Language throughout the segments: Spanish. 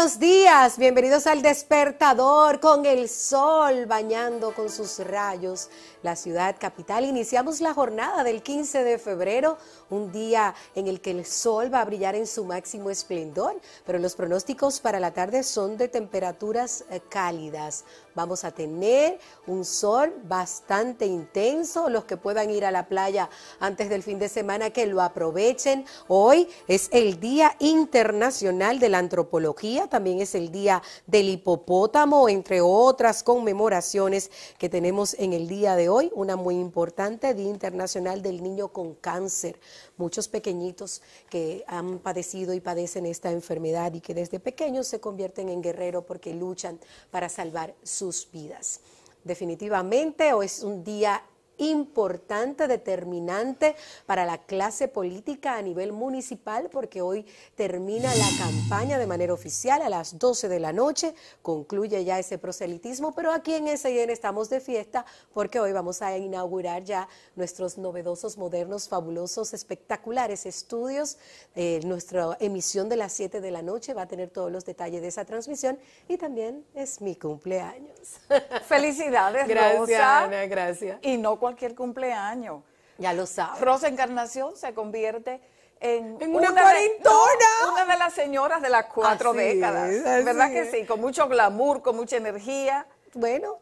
buenos días, bienvenidos al despertador con el sol bañando con sus rayos la ciudad capital. Iniciamos la jornada del 15 de febrero, un día en el que el sol va a brillar en su máximo esplendor, pero los pronósticos para la tarde son de temperaturas eh, cálidas, Vamos a tener un sol bastante intenso. Los que puedan ir a la playa antes del fin de semana, que lo aprovechen. Hoy es el Día Internacional de la Antropología, también es el Día del Hipopótamo, entre otras conmemoraciones que tenemos en el día de hoy. Una muy importante, Día Internacional del Niño con Cáncer. Muchos pequeñitos que han padecido y padecen esta enfermedad y que desde pequeños se convierten en guerreros porque luchan para salvar su sus vidas. Definitivamente hoy es un día importante, determinante para la clase política a nivel municipal, porque hoy termina la campaña de manera oficial a las 12 de la noche, concluye ya ese proselitismo, pero aquí en SIN estamos de fiesta porque hoy vamos a inaugurar ya nuestros novedosos, modernos, fabulosos, espectaculares estudios. Eh, nuestra emisión de las 7 de la noche va a tener todos los detalles de esa transmisión y también es mi cumpleaños. Felicidades, gracias, gracias. Y no cualquier cumpleaños. Ya lo sabes. Rosa Encarnación se convierte en, una, De, una de las señoras de las cuatro décadas. Es, ¿Verdad que sí? Con mucho glamour, con mucha energía. Bueno,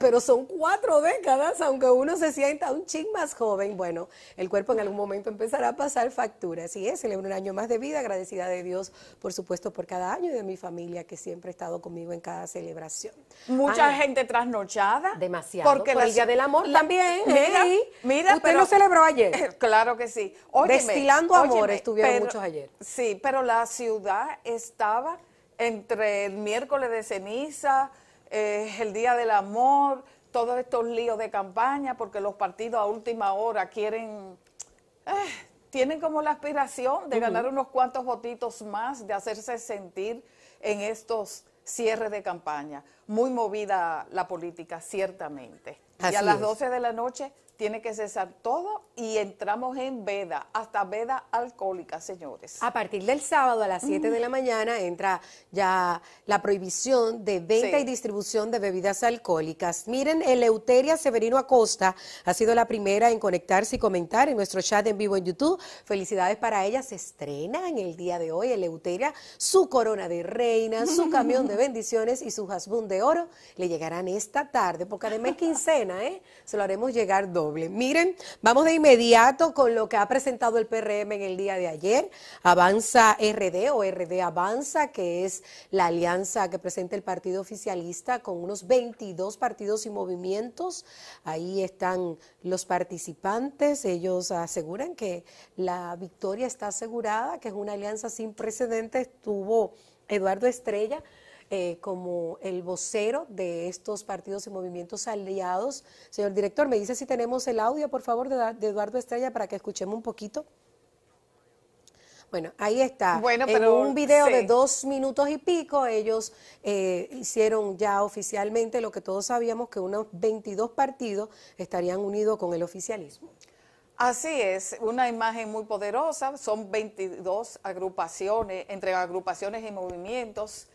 pero son cuatro décadas, aunque uno se sienta un ching más joven, bueno, el cuerpo en algún momento empezará a pasar factura, así es, celebro un año más de vida, agradecida de Dios, por supuesto, por cada año y de mi familia que siempre ha estado conmigo en cada celebración. Mucha ah, gente trasnochada. Demasiado. Porque el Día del Amor también. ¿eh? Mira, usted lo celebró ayer. Claro que sí. Destilando estuvieron muchos ayer. Sí, pero la ciudad estaba entre el miércoles de ceniza, es el Día del Amor, todos estos líos de campaña, porque los partidos a última hora quieren, eh, tienen como la aspiración de ganar unos cuantos votitos más, de hacerse sentir en estos cierres de campaña. Muy movida la política, ciertamente. y a las 12 de la noche tiene que cesar todo y entramos en veda, hasta veda alcohólica, señores. A partir del sábado a las 7 de la mañana entra ya la prohibición de venta y distribución de bebidas alcohólicas. Miren, Eleuteria Severino Acosta ha sido la primera en conectarse y comentar en nuestro chat en vivo en YouTube. Felicidades para ella, se estrena en el día de hoy Eleuteria, su corona de reina, su camión de bendiciones y su jazbún de oro le llegarán esta tarde, porque además es quincena, ¿eh? Se lo haremos llegar dos. Miren, vamos de inmediato con lo que ha presentado el PRM en el día de ayer. Avanza RD o RD Avanza, que es la alianza que presenta el partido oficialista con unos 22 partidos y movimientos. Ahí están los participantes. Ellos aseguran que la victoria está asegurada, que es una alianza sin precedentes. Tuvo Eduardo Estrella eh, como el vocero de estos partidos y movimientos aliados. Señor director, me dice si tenemos el audio, por favor, de, Eduardo Estrella para que escuchemos un poquito. Bueno, ahí está. Bueno, pero, en un video de dos minutos y pico, ellos eh, hicieron ya oficialmente lo que todos sabíamos que unos 22 partidos estarían unidos con el oficialismo. Así es, una imagen muy poderosa, son 22 agrupaciones, entre agrupaciones y movimientos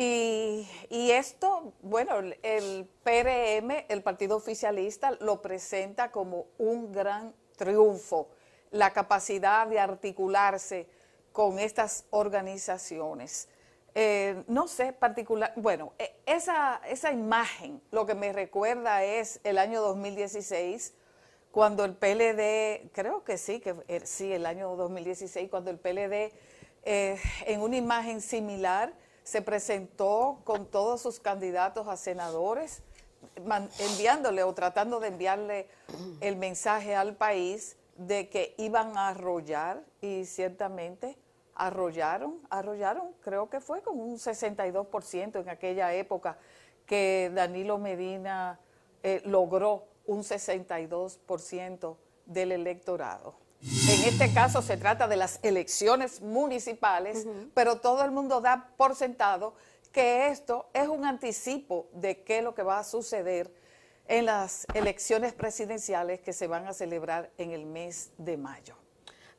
y, esto, bueno, el PRM, el Partido Oficialista, lo presenta como un gran triunfo, la capacidad de articularse con estas organizaciones. Eh, no sé, particular, bueno, e, esa, esa imagen lo que me recuerda es el año 2016, cuando el PLD, creo que sí, que eh, sí, el año 2016, cuando el PLD, eh, en una imagen similar, se presentó con todos sus candidatos a senadores, enviándole o tratando de enviarle el mensaje al país de que iban a arrollar y ciertamente arrollaron, arrollaron, creo que fue con un 62% en aquella época que Danilo Medina eh, logró un 62% del electorado. En este caso se trata de las elecciones municipales, pero todo el mundo da por sentado que esto es un anticipo de qué es lo que va a suceder en las elecciones presidenciales que se van a celebrar en el mes de mayo.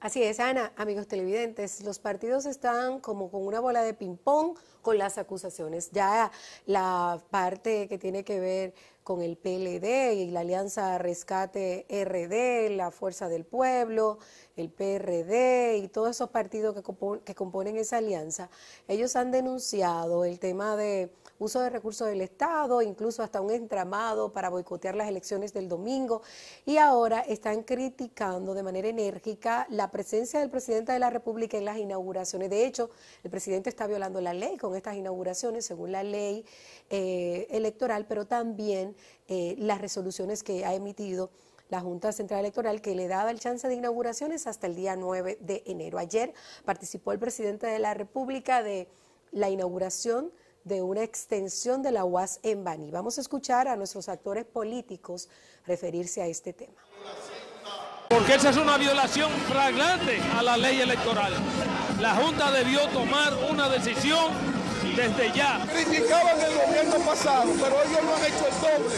Así es, Ana, amigos televidentes, los partidos están como con una bola de ping-pong con las acusaciones. Ya la parte que tiene que ver con el PLD y la Alianza Rescate RD, la Fuerza del Pueblo, el PRD y todos esos partidos que, que componen esa alianza, ellos han denunciado el tema de uso de recursos del Estado, incluso hasta un entramado para boicotear las elecciones del domingo, y ahora están criticando de manera enérgica la presencia del presidente de la República en las inauguraciones. De hecho, el presidente está violando la ley estas inauguraciones según la ley eh, electoral, pero también eh, las resoluciones que ha emitido la Junta Central Electoral que le daba el chance de inauguraciones hasta el día 9 de enero. Ayer participó el presidente de la República de la inauguración de una extensión de la UAS en Bani. Vamos a escuchar a nuestros actores políticos referirse a este tema. Porque esa es una violación flagrante a la ley electoral. La Junta debió tomar una decisión desde ya. Criticaban el gobierno pasado, pero ellos no han hecho el doble.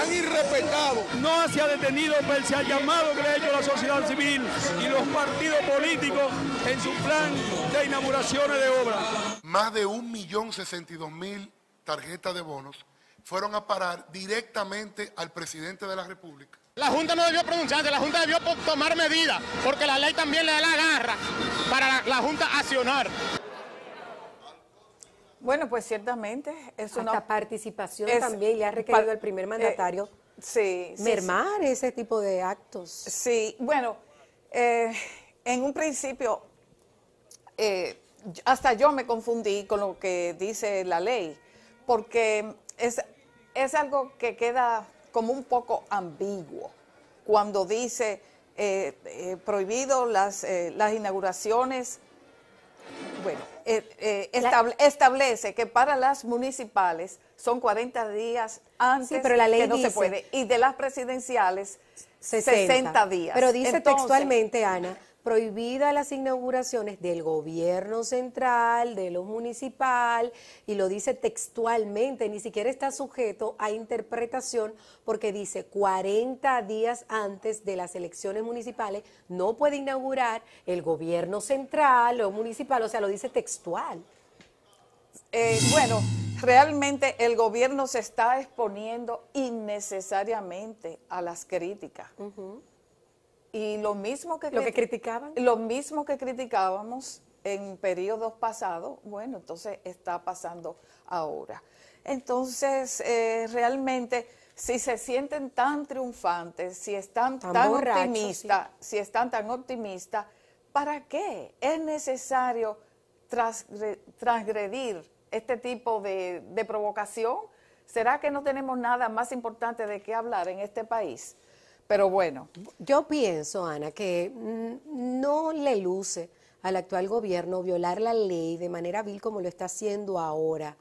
Han irrespetado. No se ha detenido, pero se ha llamado creo yo, la sociedad civil y los partidos políticos en su plan de inauguraciones de obras. Más de 1.062.000 tarjetas de bonos fueron a parar directamente al presidente de la República. La Junta no debió pronunciarse, la Junta debió tomar medidas, porque la ley también le da la garra para la Junta accionar. Bueno, pues ciertamente es una participación también le ha requerido al primer eh, mandatario mermar ese tipo de actos. Sí, bueno, eh, en un principio eh, hasta yo me confundí con lo que dice la ley, porque es, es algo que queda como un poco ambiguo cuando dice prohibido las, las inauguraciones. Bueno eh, eh, establece que para las municipales son 40 días ah, antes pero la ley que no se puede, y de las presidenciales 60, días. Pero dice textualmente, Ana, prohibida las inauguraciones del gobierno central, de lo municipal, y lo dice textualmente, ni siquiera está sujeto a interpretación porque dice 40 días antes de las elecciones municipales no puede inaugurar el gobierno central o municipal, o sea, lo dice textual. Eh, bueno, realmente el gobierno se está exponiendo innecesariamente a las críticas. Y lo mismo que, ¿Lo que criticaban. Lo mismo que criticábamos en periodos pasados, bueno, entonces está pasando ahora. Entonces, eh, realmente, si se sienten tan triunfantes, si están tan, optimistas, si están tan optimistas, ¿para qué es necesario transgredir este tipo de, de provocación? ¿Será que no tenemos nada más importante de qué hablar en este país? Pero bueno. Yo pienso, Ana, que mm, no le luce al actual gobierno violar la ley de manera vil como lo está haciendo ahora.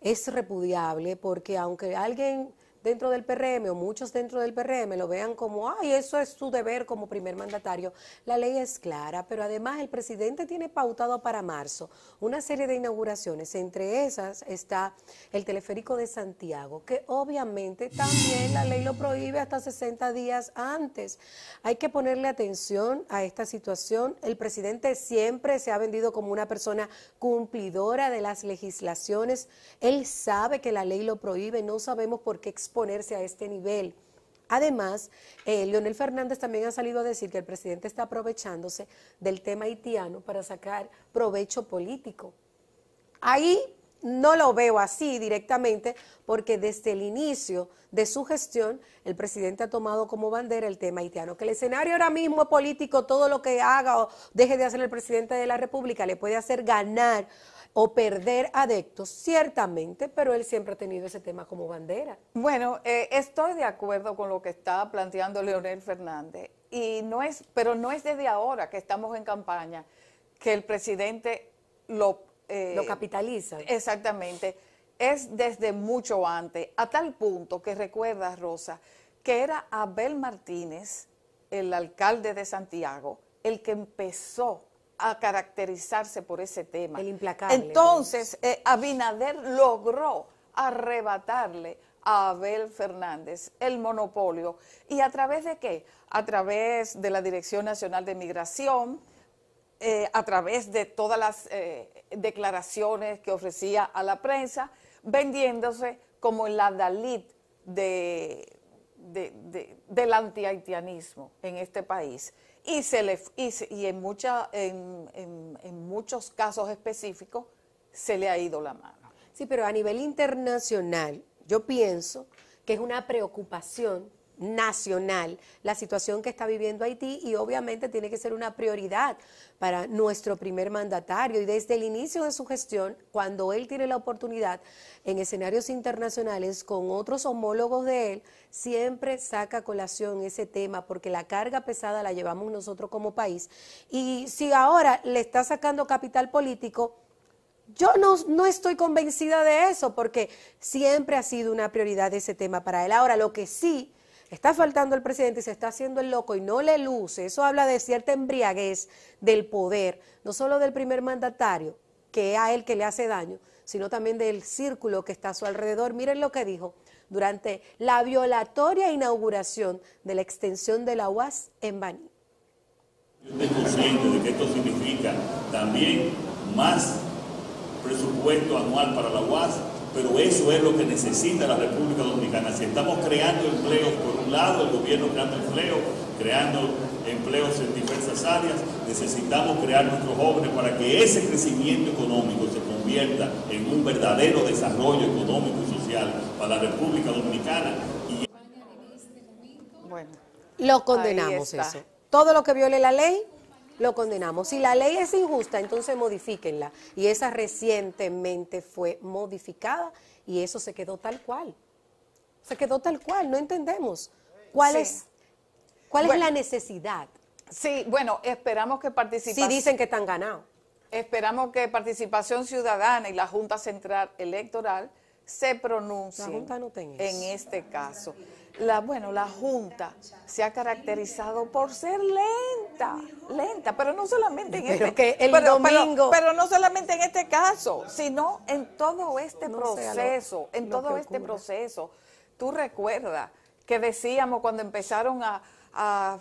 Es repudiable porque aunque alguien dentro del PRM o muchos dentro del PRM lo vean como, ay, eso es su deber como primer mandatario. La ley es clara, pero además el presidente tiene pautado para marzo una serie de inauguraciones. Entre esas está el teleférico de Santiago, que obviamente también la ley lo prohíbe hasta 60 días antes. Hay que ponerle atención a esta situación. El presidente siempre se ha vendido como una persona cumplidora de las legislaciones. Él sabe que la ley lo prohíbe, no sabemos por qué ponerse a este nivel. Además, eh, Leonel Fernández también ha salido a decir que el presidente está aprovechándose del tema haitiano para sacar provecho político. Ahí no lo veo así directamente porque desde el inicio de su gestión el presidente ha tomado como bandera el tema haitiano. Que el escenario ahora mismo político, todo lo que haga o deje de hacer el presidente de la República le puede hacer ganar o perder adeptos, ciertamente, pero él siempre ha tenido ese tema como bandera. Bueno, eh, estoy de acuerdo con lo que está planteando Leonel Fernández, y no es, pero no es desde ahora que estamos en campaña que el presidente lo... Eh, lo capitaliza. Exactamente. Es desde mucho antes, a tal punto que recuerda, Rosa, que era Abel Martínez, el alcalde de Santiago, el que empezó a caracterizarse por ese tema. El implacable. Entonces, eh, Abinader logró arrebatarle a Abel Fernández el monopolio. ¿Y a través de qué? A través de la Dirección Nacional de Migración, eh, a través de todas las eh, declaraciones que ofrecía a la prensa, vendiéndose como el Dalit de, de, de, del antihaitianismo en este país y, se le, y, en, mucha, en, en, en muchos casos específicos se le ha ido la mano. Sí, pero a nivel internacional yo pienso que es una preocupación nacional la situación que está viviendo Haití y obviamente tiene que ser una prioridad para nuestro primer mandatario. Y desde el inicio de su gestión, cuando él tiene la oportunidad en escenarios internacionales con otros homólogos de él, siempre saca colación ese tema porque la carga pesada la llevamos nosotros como país. Y si ahora le está sacando capital político, yo no, no, estoy convencida de eso, porque siempre ha sido una prioridad ese tema para él. Ahora, lo que sí está faltando el presidente y se está haciendo el loco y no le luce. Eso habla de cierta embriaguez del poder, no solo del primer mandatario, que es a él que le hace daño, sino también del círculo que está a su alrededor. Miren lo que dijo durante la violatoria inauguración de la extensión de la UAS en Bani. Yo estoy consciente de que esto significa también más presupuesto anual para la UAS pero eso es lo que necesita la República Dominicana. Si estamos creando empleos, por un lado, el gobierno creando empleo, creando empleos en diversas áreas, necesitamos crear nuestros jóvenes para que ese crecimiento económico se convierta en un verdadero desarrollo económico y social para la República Dominicana. Bueno, lo condenamos eso. Todo lo que viole la ley lo condenamos. Si la ley es injusta, entonces modifíquenla. Y esa recientemente fue modificada y eso se quedó tal cual. Se quedó tal cual, no entendemos cuál, es, cuál es la necesidad. Sí, bueno, esperamos que participen. Si dicen que están ganados. Esperamos que Participación Ciudadana y la Junta Central Electoral se pronuncien en este caso la, bueno, la Junta se ha caracterizado por ser lenta, lenta, pero no solamente en este no solamente en este caso, sino en todo este proceso, en todo este proceso. Tú recuerdas que decíamos cuando empezaron a, a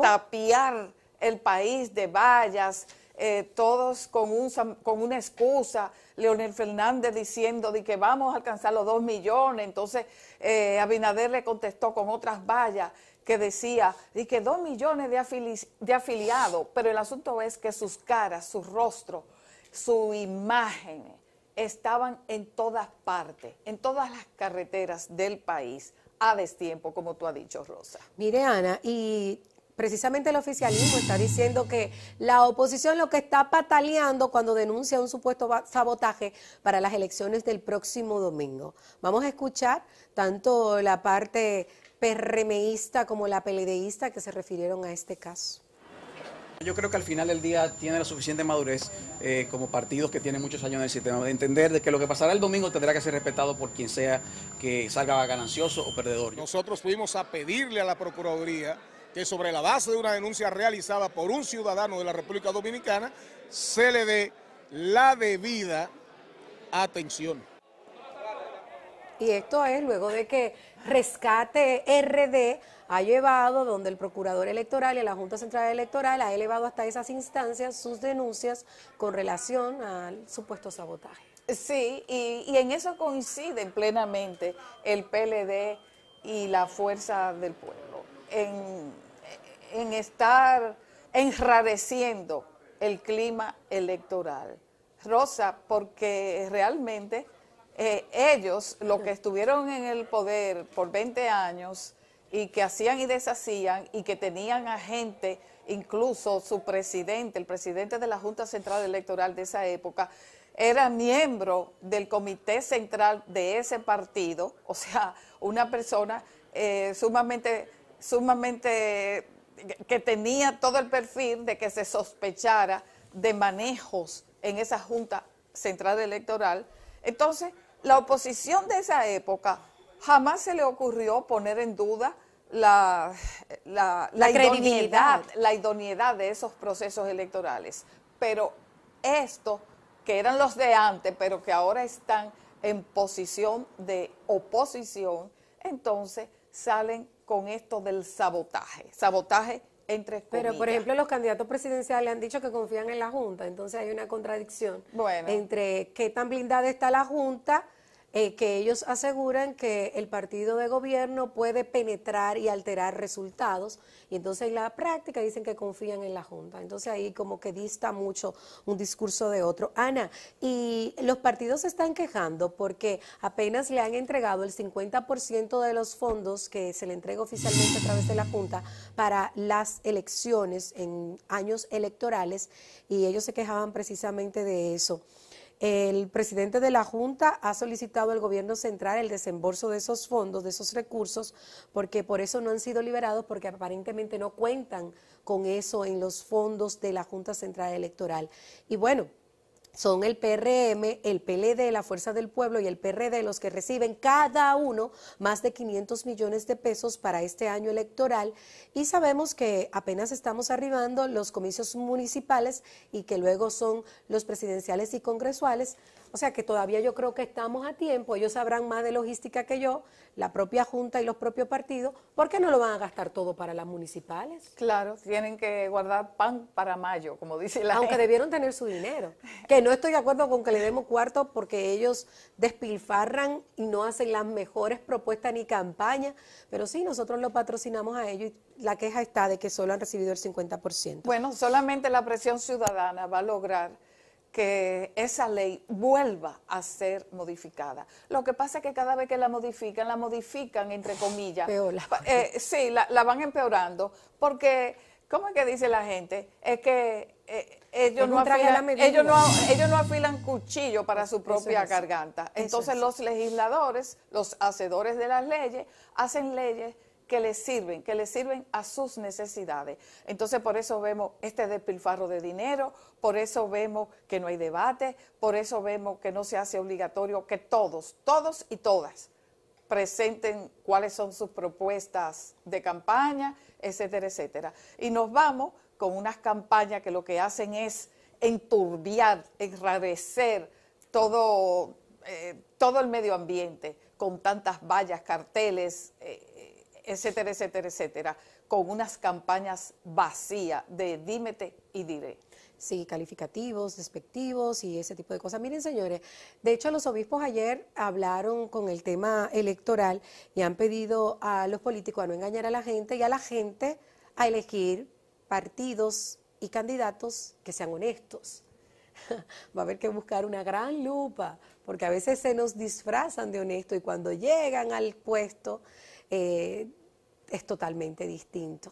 tapiar el país de vallas, eh, todos con, un, con una excusa, Leonel Fernández diciendo de que vamos a alcanzar los dos millones, entonces eh, Abinader le contestó con otras vallas que decía de que dos millones de, de afiliados, pero el asunto es que sus caras, su rostro, su imagen estaban en todas partes, en todas las carreteras del país a destiempo, como tú has dicho, Rosa. Mire, Ana, y precisamente el oficialismo está diciendo que la oposición lo que está pataleando cuando denuncia un supuesto sabotaje para las elecciones del próximo domingo. Vamos a escuchar tanto la parte perremeísta como la peledeísta que se refirieron a este caso. Yo creo que al final del día tiene la suficiente madurez eh, como partidos que tienen muchos años en el sistema de entender de que lo que pasará el domingo tendrá que ser respetado por quien sea que salga ganancioso o perdedor. Nosotros fuimos a pedirle a la Procuraduría que sobre la base de una denuncia realizada por un ciudadano de la República Dominicana se le dé la debida atención. Y esto es luego de que Rescate RD ha llevado, donde el Procurador Electoral y la Junta Central Electoral ha elevado hasta esas instancias sus denuncias con relación al supuesto sabotaje. Sí, y, y en eso coinciden plenamente el PLD y la Fuerza del Pueblo en, estar enrareciendo el clima electoral. Rosa, porque realmente eh, ellos, los que estuvieron en el poder por 20 años y que hacían y deshacían y que tenían a gente, incluso su presidente, el presidente de la Junta Central Electoral de esa época, era miembro del comité central de ese partido, o sea, una persona eh, sumamente sumamente, que tenía todo el perfil de que se sospechara de manejos en esa Junta Central Electoral. Entonces, la oposición de esa época jamás se le ocurrió poner en duda la, la, la, idoneidad, de esos procesos electorales. Pero estos que eran los de antes, pero que ahora están en posición de oposición, entonces salen con esto del sabotaje. Sabotaje entre Pero, por ejemplo, los candidatos presidenciales han dicho que confían en la Junta, entonces hay una contradicción entre qué tan blindada está la Junta eh, que ellos aseguran que el partido de gobierno puede penetrar y alterar resultados, y entonces en la práctica dicen que confían en la Junta. Entonces ahí como que dista mucho un discurso de otro. Ana, y los partidos se están quejando porque apenas le han entregado el 50% de los fondos que se le entrega oficialmente a través de la Junta para las elecciones en años electorales, y ellos se quejaban precisamente de eso. El presidente de la Junta ha solicitado al gobierno central el desembolso de esos fondos, de esos recursos, porque por eso no han sido liberados, porque aparentemente no cuentan con eso en los fondos de la Junta Central Electoral. Y bueno, son el PRM, el PLD, la Fuerza del Pueblo y el PRD los que reciben cada uno más de 500 millones de pesos para este año electoral y sabemos que apenas estamos arribando los comicios municipales y que luego son los presidenciales y congresuales, o sea que todavía yo creo que estamos a tiempo, ellos sabrán más de logística que yo, la propia Junta y los propios partidos, ¿por qué no lo van a gastar todo para las municipales? Claro, tienen que guardar pan para mayo, como dice la Aunque debieron tener su dinero, que no estoy de acuerdo con que le demos cuarto porque ellos despilfarran y no hacen las mejores propuestas ni campañas, pero sí, nosotros lo patrocinamos a ellos y la queja está de que solo han recibido el 50%. Bueno, solamente la presión ciudadana va a lograr que esa ley vuelva a ser modificada. Lo que pasa es que cada vez que la modifican, la modifican entre comillas. Eh, sí, la, van empeorando, porque, ¿cómo es que dice la gente? Es que eh, ellos, no afilan, cuchillo para su propia garganta. Entonces los legisladores, los hacedores de las leyes, hacen leyes que les sirven, que les sirven a sus necesidades. Entonces por eso vemos este despilfarro de dinero, por eso vemos que no hay debate, por eso vemos que no se hace obligatorio que todos, todos y todas presenten cuáles son sus propuestas de campaña, etcétera, etcétera. Y nos vamos con unas campañas que lo que hacen es enturbiar, enrarecer todo, eh, todo el medio ambiente con tantas vallas, carteles, eh, etcétera, etcétera, etcétera, con unas campañas vacías de dímete y diré. Sí, calificativos, despectivos y ese tipo de cosas. Miren, señores, de hecho los obispos ayer hablaron con el tema electoral y han pedido a los políticos a no engañar a la gente y a la gente a elegir partidos y candidatos que sean honestos. Va a haber que buscar una gran lupa, porque a veces se nos disfrazan de honesto y cuando llegan al puesto eh, es totalmente distinto.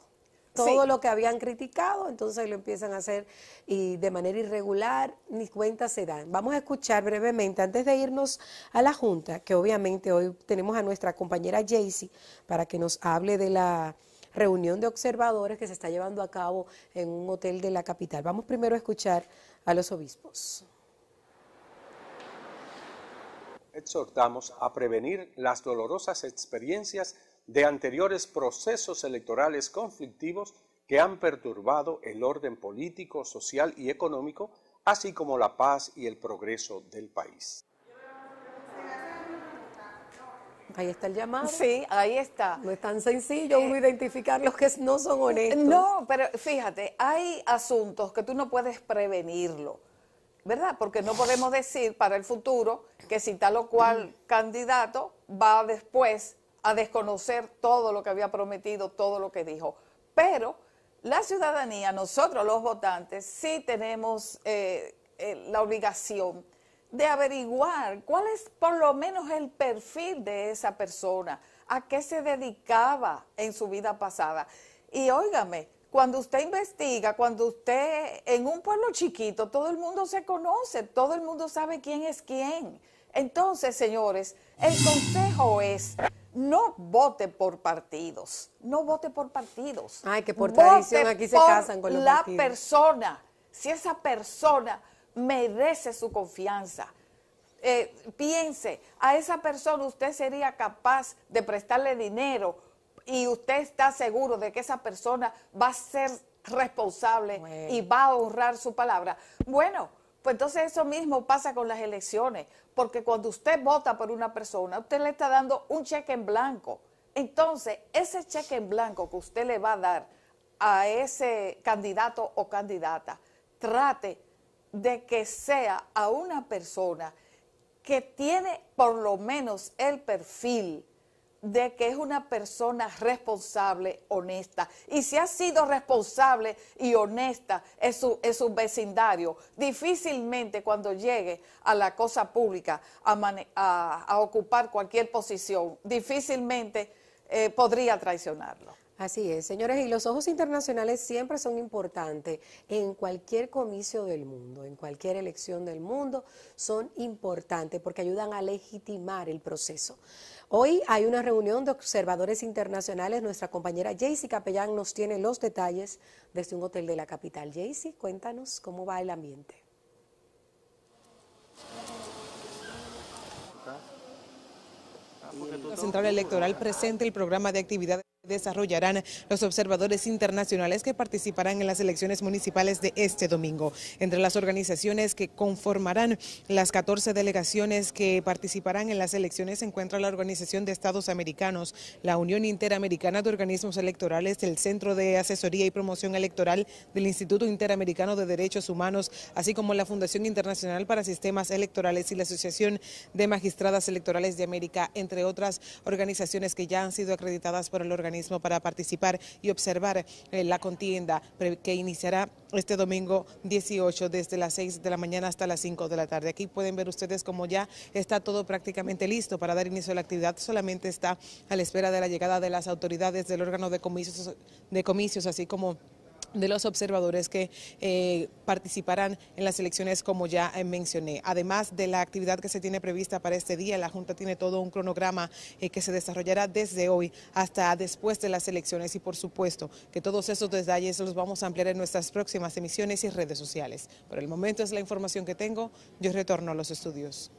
Todo lo que habían criticado, entonces lo empiezan a hacer y de manera irregular, ni cuentas se dan. Vamos a escuchar brevemente, antes de irnos a la Junta, que obviamente hoy tenemos a nuestra compañera Jaycee para que nos hable de la reunión de observadores que se está llevando a cabo en un hotel de la capital. Vamos primero a escuchar a los obispos. Exhortamos a prevenir las dolorosas experiencias de anteriores procesos electorales conflictivos que han perturbado el orden político, social y económico, así como la paz y el progreso del país. Ahí está el llamado. Sí, ahí está. No es tan sencillo uno eh, identificar los que no son honestos. No, pero fíjate, hay asuntos que tú no puedes prevenirlo, ¿verdad? Porque no podemos decir para el futuro que si tal o cual mm. candidato va después a desconocer todo lo que había prometido, todo lo que dijo. Pero la ciudadanía, nosotros los votantes, sí tenemos eh, eh, la obligación de averiguar cuál es por lo menos el perfil de esa persona, a qué se dedicaba en su vida pasada. Y óigame, cuando usted investiga, cuando usted en un pueblo chiquito, todo el mundo se conoce, todo el mundo sabe quién es quién. Entonces, señores, el consejo es no vote por partidos, no vote por partidos. Ay, que por tradición aquí se casan con los la persona. Si esa persona merece su confianza, eh, piense, a esa persona usted sería capaz de prestarle dinero y usted está seguro de que esa persona va a ser responsable y va a honrar su palabra. Bueno, pues entonces eso mismo pasa con las elecciones, porque cuando usted vota por una persona, usted le está dando un cheque en blanco. Entonces, ese cheque en blanco que usted le va a dar a ese candidato o candidata, trate de que sea a una persona que tiene por lo menos el perfil de que es una persona responsable, honesta. Y si ha sido responsable y honesta en su, en su vecindario, difícilmente cuando llegue a la cosa pública a, ocupar cualquier posición, difícilmente eh, podría traicionarlo. Así es, señores, y los ojos internacionales siempre son importantes en cualquier comicio del mundo, en cualquier elección del mundo, son importantes porque ayudan a legitimar el proceso. Hoy hay una reunión de observadores internacionales, nuestra compañera Jacy Capellán nos tiene los detalles desde un hotel de la capital. Jacy, cuéntanos cómo va el ambiente. Ah, la Central Electoral presenta el programa de actividades desarrollarán los observadores internacionales que participarán en las elecciones municipales de este domingo. Entre las organizaciones que conformarán las 14 delegaciones que participarán en las elecciones se encuentra la Organización de Estados Americanos, la Unión Interamericana de Organismos Electorales, el Centro de Asesoría y Promoción Electoral del Instituto Interamericano de Derechos Humanos, así como la Fundación Internacional para Sistemas Electorales y la Asociación de Magistradas Electorales de América, entre otras organizaciones que ya han sido acreditadas por el organismo para participar y observar eh, la contienda que iniciará este domingo 18 desde las 6 de la mañana hasta las 5 de la tarde. Aquí pueden ver ustedes como ya está todo prácticamente listo para dar inicio a la actividad. Solamente está a la espera de la llegada de las autoridades del órgano de comicios, de comicios así como de los observadores que eh, participarán en las elecciones como ya eh, mencioné. Además de la actividad que se tiene prevista para este día, la Junta tiene todo un cronograma eh, que se desarrollará desde hoy hasta después de las elecciones y por supuesto que todos esos detalles los vamos a ampliar en nuestras próximas emisiones y redes sociales. Por el momento es la información que tengo, yo retorno a los estudios.